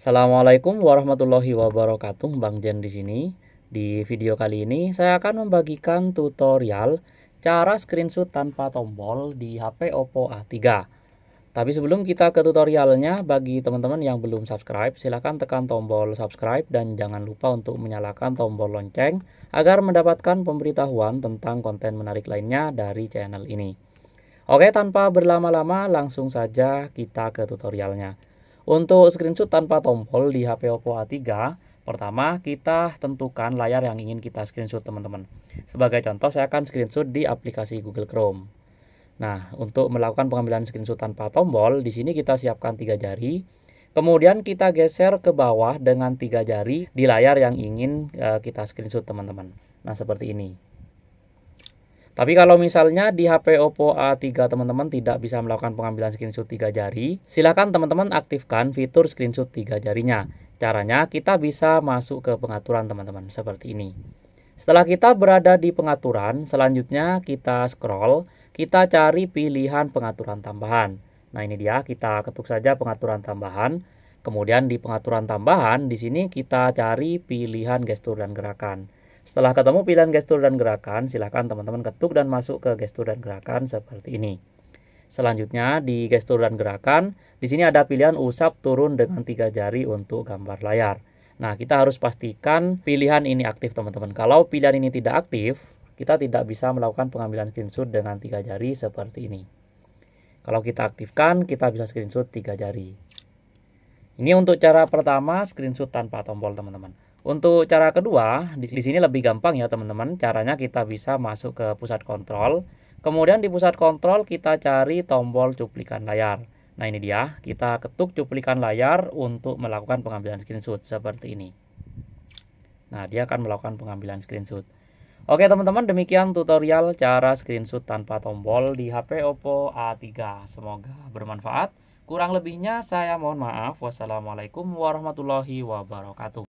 Assalamualaikum warahmatullahi wabarakatuh, Bang Jen di sini. Di video kali ini saya akan membagikan tutorial cara screenshot tanpa tombol di HP Oppo A3. Tapi sebelum kita ke tutorialnya, bagi teman-teman yang belum subscribe, silahkan tekan tombol subscribe dan jangan lupa untuk menyalakan tombol lonceng agar mendapatkan pemberitahuan tentang konten menarik lainnya dari channel ini. Oke, tanpa berlama-lama, langsung saja kita ke tutorialnya. Untuk screenshot tanpa tombol di HP Oppo A3, pertama kita tentukan layar yang ingin kita screenshot teman-teman. Sebagai contoh saya akan screenshot di aplikasi Google Chrome. Nah, untuk melakukan pengambilan screenshot tanpa tombol, di sini kita siapkan tiga jari. Kemudian kita geser ke bawah dengan tiga jari di layar yang ingin eh, kita screenshot teman-teman. Nah, seperti ini. Tapi kalau misalnya di HP Oppo A3 teman-teman tidak bisa melakukan pengambilan screenshot 3 jari, silakan teman-teman aktifkan fitur screenshot 3 jarinya. Caranya kita bisa masuk ke pengaturan teman-teman seperti ini. Setelah kita berada di pengaturan, selanjutnya kita scroll, kita cari pilihan pengaturan tambahan. Nah, ini dia, kita ketuk saja pengaturan tambahan. Kemudian di pengaturan tambahan, di sini kita cari pilihan gestur dan gerakan. Setelah ketemu pilihan gestur dan gerakan, silakan teman-teman ketuk dan masuk ke gestur dan gerakan seperti ini. Selanjutnya di gestur dan gerakan, di sini ada pilihan usap turun dengan tiga jari untuk gambar layar. Nah, kita harus pastikan pilihan ini aktif teman-teman. Kalau pilihan ini tidak aktif, kita tidak bisa melakukan pengambilan screenshot dengan tiga jari seperti ini. Kalau kita aktifkan, kita bisa screenshot tiga jari. Ini untuk cara pertama screenshot tanpa tombol teman-teman. Untuk cara kedua, di sini lebih gampang ya teman-teman. Caranya kita bisa masuk ke pusat kontrol. Kemudian di pusat kontrol kita cari tombol cuplikan layar. Nah ini dia, kita ketuk cuplikan layar untuk melakukan pengambilan screenshot seperti ini. Nah dia akan melakukan pengambilan screenshot. Oke teman-teman demikian tutorial cara screenshot tanpa tombol di HP Oppo A3. Semoga bermanfaat. Kurang lebihnya saya mohon maaf. Wassalamualaikum warahmatullahi wabarakatuh.